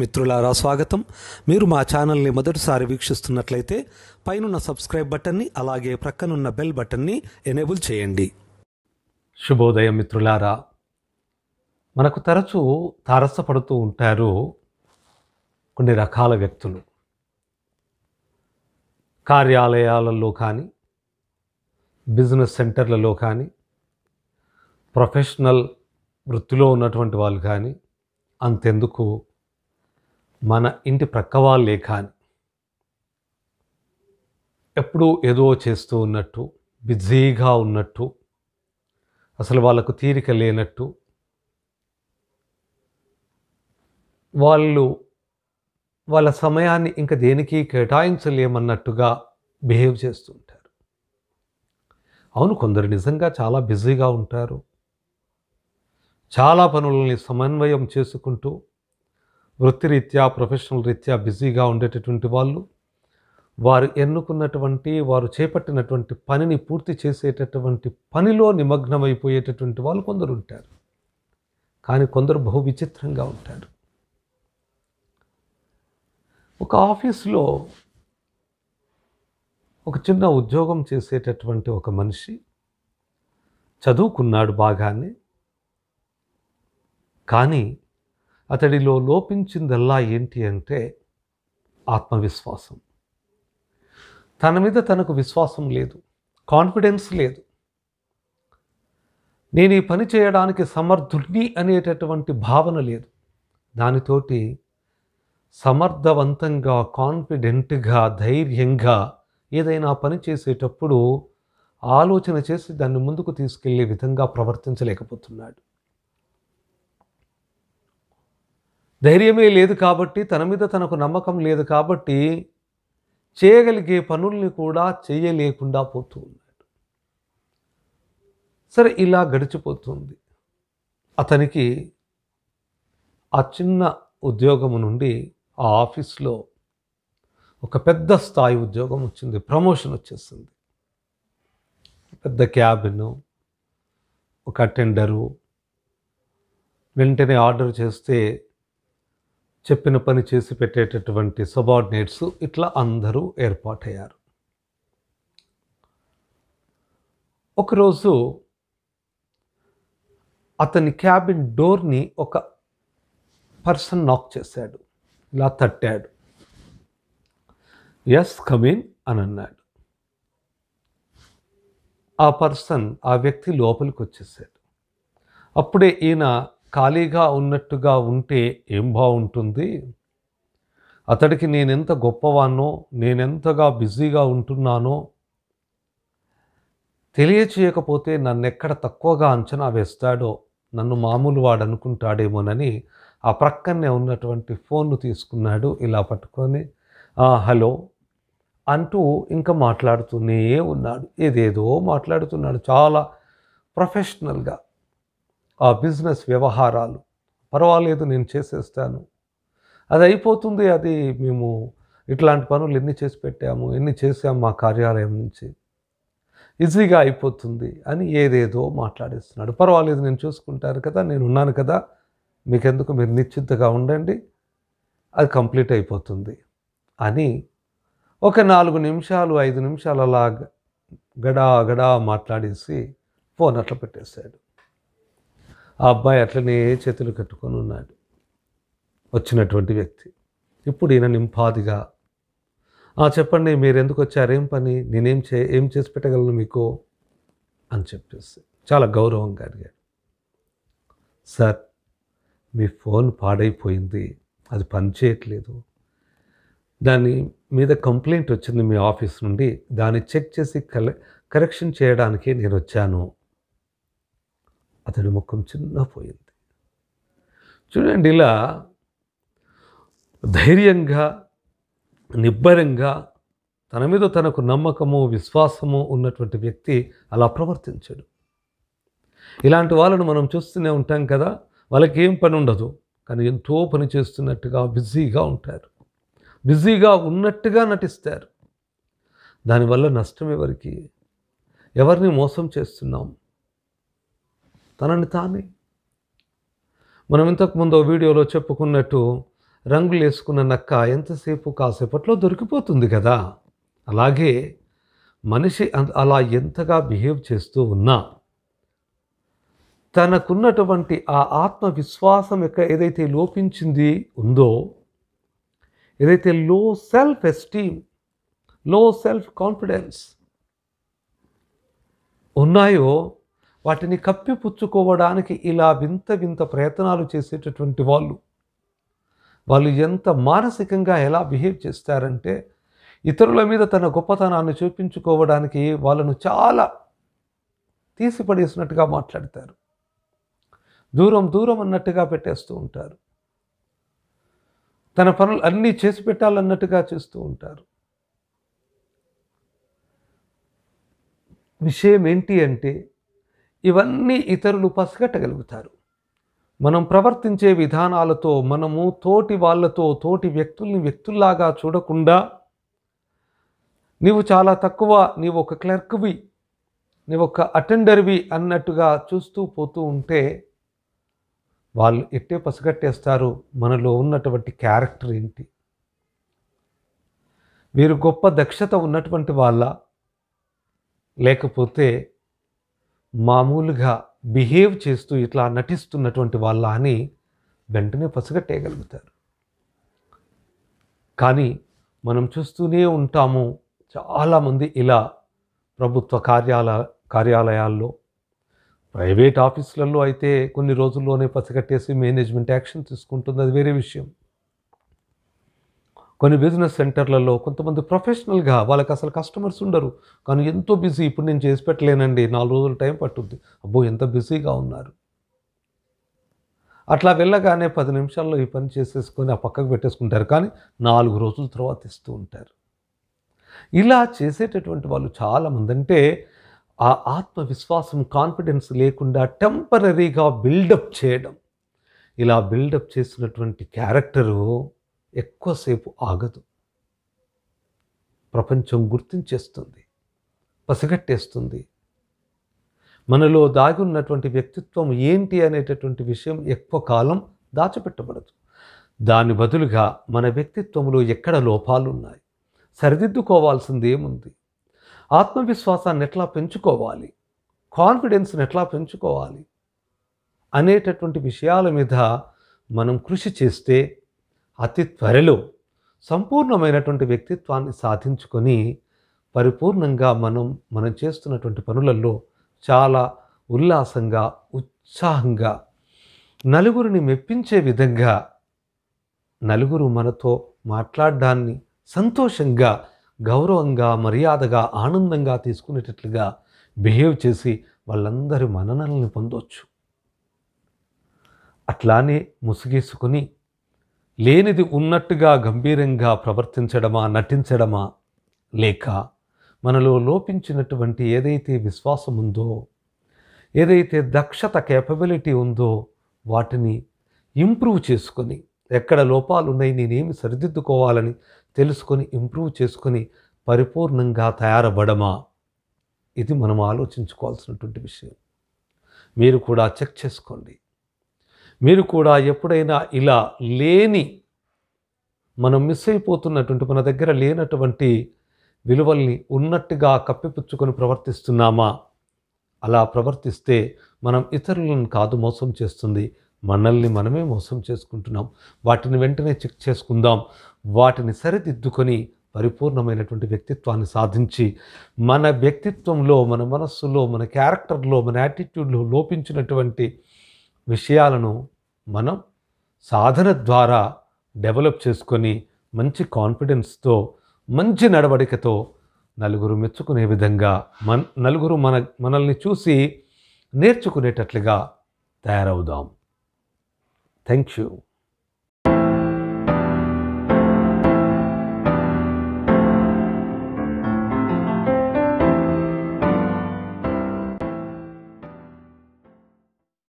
మిత్రులారా స్వాగతం మీరు మా ఛానల్ని మొదటిసారి వీక్షిస్తున్నట్లయితే పైనున్న సబ్స్క్రైబ్ బటన్ని అలాగే ప్రక్కనున్న బెల్ బటన్ని ఎనేబుల్ చేయండి శుభోదయం మిత్రులారా మనకు తరచూ తారసపడుతూ ఉంటారు కొన్ని రకాల వ్యక్తులు కార్యాలయాలలో కానీ బిజినెస్ సెంటర్లలో కానీ ప్రొఫెషనల్ వృత్తిలో ఉన్నటువంటి వాళ్ళు కానీ అంతెందుకు మన ఇంటి ప్రక్క వాళ్ళే కానీ ఎప్పుడూ ఏదో చేస్తూ ఉన్నట్టు బిజీగా ఉన్నట్టు అసలు వాళ్ళకు తీరిక లేనట్టు వాళ్ళు వాళ్ళ సమయాన్ని ఇంకా దేనికి కేటాయించలేమన్నట్టుగా బిహేవ్ చేస్తుంటారు అవును కొందరు నిజంగా చాలా బిజీగా ఉంటారు చాలా పనులని సమన్వయం చేసుకుంటూ వృత్తిరీత్యా ప్రొఫెషనల్ రీత్యా బిజీగా ఉండేటటువంటి వాళ్ళు వారు ఎన్నుకున్నటువంటి వారు చేపట్టినటువంటి పనిని పూర్తి చేసేటటువంటి పనిలో నిమగ్నమైపోయేటటువంటి వాళ్ళు కొందరు ఉంటారు కానీ కొందరు బహు విచిత్రంగా ఉంటారు ఒక ఆఫీసులో ఒక చిన్న ఉద్యోగం చేసేటటువంటి ఒక మనిషి చదువుకున్నాడు బాగానే కానీ అతడిలో లోపించిందల్లా ఏంటి అంటే ఆత్మవిశ్వాసం తన మీద తనకు విశ్వాసం లేదు కాన్ఫిడెన్స్ లేదు నేను ఈ పని చేయడానికి సమర్థుడిని అనేటటువంటి భావన లేదు దానితోటి సమర్థవంతంగా కాన్ఫిడెంట్గా ధైర్యంగా ఏదైనా పని చేసేటప్పుడు ఆలోచన చేసి దాన్ని ముందుకు తీసుకెళ్లే విధంగా ప్రవర్తించలేకపోతున్నాడు ధైర్యమే లేదు కాబట్టి తన మీద తనకు నమ్మకం లేదు కాబట్టి చేయగలిగే పనుల్ని కూడా చేయలేకుండా పోతూ ఉన్నాడు సరే ఇలా గడిచిపోతుంది అతనికి ఆ చిన్న ఉద్యోగము నుండి ఆ ఆఫీస్లో ఒక పెద్ద స్థాయి ఉద్యోగం వచ్చింది ప్రమోషన్ వచ్చేసింది పెద్ద క్యాబిన్ ఒక అటెండరు వెంటనే ఆర్డర్ చేస్తే చెప్పిన పని చేసి పెట్టేటటువంటి సబార్డినేట్స్ ఇట్లా అందరూ ఏర్పాటయ్యారు ఒకరోజు అతని క్యాబిన్ డోర్ని ఒక పర్సన్ నాక్ చేశాడు ఇలా తట్టాడు ఎస్ కమిన్ అని అన్నాడు ఆ పర్సన్ ఆ వ్యక్తి లోపలికి వచ్చేసాడు అప్పుడే ఈయన ఖాళీగా ఉన్నట్టుగా ఉంటే ఏం బాగుంటుంది అతడికి నేనెంత గొప్పవాన్నో నేనెంతగా బిజీగా ఉంటున్నానో తెలియచేయకపోతే నన్నెక్కడ తక్కువగా అంచనా వేస్తాడో నన్ను మామూలు వాడు అనుకుంటాడేమోనని ఆ ప్రక్కనే ఉన్నటువంటి ఫోన్ను తీసుకున్నాడు ఇలా పట్టుకొని హలో అంటూ ఇంకా మాట్లాడుతూనే ఉన్నాడు ఏదేదో మాట్లాడుతున్నాడు చాలా ప్రొఫెషనల్గా ఆ బిజినెస్ వ్యవహారాలు పర్వాలేదు నేను చేసేస్తాను అది అయిపోతుంది అది మేము ఇట్లాంటి పనులు ఎన్ని చేసి పెట్టాము ఎన్ని చేసాము మా కార్యాలయం నుంచి ఈజీగా అయిపోతుంది అని ఏదేదో మాట్లాడేస్తున్నాడు పర్వాలేదు నేను చూసుకుంటాను కదా నేను ఉన్నాను కదా మీకెందుకు మీరు నిశ్చింతగా ఉండండి అది కంప్లీట్ అయిపోతుంది అని ఒక నాలుగు నిమిషాలు ఐదు నిమిషాలు అలా గడా గడా మాట్లాడేసి ఫోన్ అట్లా పెట్టేశాడు ఆ అబ్బాయి అట్లనే చేతులు కట్టుకొని ఉన్నాడు వచ్చినటువంటి వ్యక్తి ఇప్పుడు ఈయన నింపాదిగా చెప్పండి మీరు ఎందుకు ఏం పని నేనేం చే ఏం చేసి పెట్టగలను మీకు అని చెప్పేసి చాలా గౌరవంగా అడిగాడు సార్ మీ ఫోన్ పాడైపోయింది అది పనిచేయట్లేదు దాని మీద కంప్లైంట్ వచ్చింది మీ ఆఫీస్ నుండి దాన్ని చెక్ చేసి కరెక్షన్ చేయడానికి నేను వచ్చాను అతడి ముఖం పోయింది చూడండి ఇలా ధైర్యంగా నిబ్బరంగా తన మీద తనకు నమ్మకము విశ్వాసము ఉన్నటువంటి వ్యక్తి అలా ప్రవర్తించాడు ఇలాంటి వాళ్ళను మనం చూస్తూనే ఉంటాం కదా వాళ్ళకి ఏం పని ఉండదు కానీ ఎంతో పని చేస్తున్నట్టుగా బిజీగా ఉంటారు బిజీగా ఉన్నట్టుగా నటిస్తారు దానివల్ల నష్టం ఎవరికి ఎవరిని మోసం చేస్తున్నాం తనని తానే మనం ఇంతకుముందు వీడియోలో చెప్పుకున్నట్టు రంగులు వేసుకున్న నక్క ఎంతసేపు కాసేపట్లో దొరికిపోతుంది కదా అలాగే మనిషి అలా ఎంతగా బిహేవ్ చేస్తూ ఉన్నా తనకున్నటువంటి ఆ ఆత్మవిశ్వాసం యొక్క ఏదైతే లోపించింది ఉందో ఏదైతే లో సెల్ఫ్ ఎస్టీమ్ లో సెల్ఫ్ కాన్ఫిడెన్స్ ఉన్నాయో వాటిని కప్పిపుచ్చుకోవడానికి ఇలా వింత వింత ప్రయత్నాలు చేసేటటువంటి వాళ్ళు వాళ్ళు ఎంత మానసికంగా ఎలా బిహేవ్ చేస్తారంటే ఇతరుల మీద తన గొప్పతనాన్ని చూపించుకోవడానికి వాళ్ళను చాలా తీసిపడేసినట్టుగా మాట్లాడతారు దూరం దూరం అన్నట్టుగా పెట్టేస్తూ ఉంటారు తన పనులు అన్నీ చేసి పెట్టాలన్నట్టుగా చేస్తూ ఉంటారు విషయం ఏంటి అంటే ఇవన్నీ ఇతరులు పసిగట్టగలుగుతారు మనం ప్రవర్తించే విధానాలతో మనము తోటి వాళ్ళతో తోటి వ్యక్తుల్ని వ్యక్తుల్లాగా చూడకుండా నీవు చాలా తక్కువ నీవు ఒక క్లర్క్వి నీవు ఒక అటెండర్వి అన్నట్టుగా చూస్తూ పోతూ ఉంటే వాళ్ళు ఎట్టే పసిగట్టేస్తారు మనలో ఉన్నటువంటి క్యారెక్టర్ ఏంటి వీరు గొప్ప దక్షత ఉన్నటువంటి వాళ్ళ లేకపోతే మామూలుగా బిహేవ్ చేస్తూ ఇట్లా నటిస్తున్నటువంటి వాళ్ళ అని వెంటనే పసిగట్టేయగలుగుతారు కానీ మనం చూస్తూనే ఉంటాము చాలామంది ఇలా ప్రభుత్వ కార్యాల కార్యాలయాల్లో ప్రైవేట్ ఆఫీసులలో అయితే కొన్ని రోజుల్లోనే పసిగట్టేసి మేనేజ్మెంట్ యాక్షన్ తీసుకుంటుంది అది వేరే విషయం కొన్ని బిజినెస్ సెంటర్లలో కొంతమంది ప్రొఫెషనల్గా వాళ్ళకి అసలు కస్టమర్స్ ఉండరు కానీ ఎంతో బిజీ ఇప్పుడు నేను చేసి పెట్టలేనండి నాలుగు రోజులు టైం పట్టుద్ది అబ్బో ఎంత బిజీగా ఉన్నారు అట్లా వెళ్ళగానే పది నిమిషాల్లో ఈ పని చేసేసుకొని ఆ పక్కకు పెట్టేసుకుంటారు కానీ నాలుగు రోజుల తర్వాత ఇస్తూ ఉంటారు ఇలా చేసేటటువంటి వాళ్ళు చాలామంది అంటే ఆ ఆత్మవిశ్వాసం కాన్ఫిడెన్స్ లేకుండా టెంపరీగా బిల్డప్ చేయడం ఇలా బిల్డప్ చేసినటువంటి క్యారెక్టరు ఎక్కువసేపు ఆగదు ప్రపంచం గుర్తించేస్తుంది పసిగట్టేస్తుంది మనలో దాగి ఉన్నటువంటి వ్యక్తిత్వం ఏంటి అనేటటువంటి విషయం ఎక్కువ కాలం దాచిపెట్టబడదు దాని బదులుగా మన వ్యక్తిత్వంలో ఎక్కడ లోపాలు ఉన్నాయి సరిదిద్దుకోవాల్సింది ఏముంది ఆత్మవిశ్వాసాన్ని ఎట్లా పెంచుకోవాలి కాన్ఫిడెన్స్ని ఎట్లా పెంచుకోవాలి అనేటటువంటి విషయాల మీద మనం కృషి చేస్తే అతి త్వరలో సంపూర్ణమైనటువంటి వ్యక్తిత్వాన్ని సాధించుకొని పరిపూర్ణంగా మనం మనం చేస్తున్నటువంటి పనులలో చాలా ఉల్లాసంగా ఉత్సాహంగా నలుగురిని మెప్పించే విధంగా నలుగురు మనతో మాట్లాడడాన్ని సంతోషంగా గౌరవంగా మర్యాదగా ఆనందంగా తీసుకునేటట్లుగా బిహేవ్ చేసి వాళ్ళందరి మననల్ని పొందొచ్చు అట్లానే ముసుగేసుకొని లేనిది ఉన్నట్టుగా గంభీరంగా ప్రవర్తించడమా నటించడమా లేక మనలో లోపించినటువంటి ఏదైతే విశ్వాసం ఉందో ఏదైతే దక్షత కేపబిలిటీ ఉందో వాటిని ఇంప్రూవ్ చేసుకొని ఎక్కడ లోపాలు ఉన్నాయి నేనేమి సరిదిద్దుకోవాలని తెలుసుకొని ఇంప్రూవ్ చేసుకొని పరిపూర్ణంగా తయారవ్వడమా ఇది మనం ఆలోచించుకోవాల్సినటువంటి విషయం మీరు కూడా చెక్ చేసుకోండి మీరు కూడా ఎప్పుడైనా ఇలా లేని మనం మిస్ అయిపోతున్నటువంటి మన దగ్గర లేనటువంటి విలువల్ని ఉన్నట్టుగా కప్పిపుచ్చుకొని ప్రవర్తిస్తున్నామా అలా ప్రవర్తిస్తే మనం ఇతరులను కాదు మోసం చేస్తుంది మనల్ని మనమే మోసం చేసుకుంటున్నాం వాటిని వెంటనే చెక్ చేసుకుందాం వాటిని సరిదిద్దుకొని పరిపూర్ణమైనటువంటి వ్యక్తిత్వాన్ని సాధించి మన వ్యక్తిత్వంలో మన మనస్సులో మన క్యారెక్టర్లో మన యాటిట్యూడ్లో లోపించినటువంటి విషయాలను మనం సాధన ద్వారా డెవలప్ చేసుకొని మంచి కాన్ఫిడెన్స్తో మంచి నడవడికతో నలుగురు మెచ్చుకునే విధంగా మన నలుగురు మన మనల్ని చూసి నేర్చుకునేటట్లుగా తయారవుదాం థ్యాంక్ యూ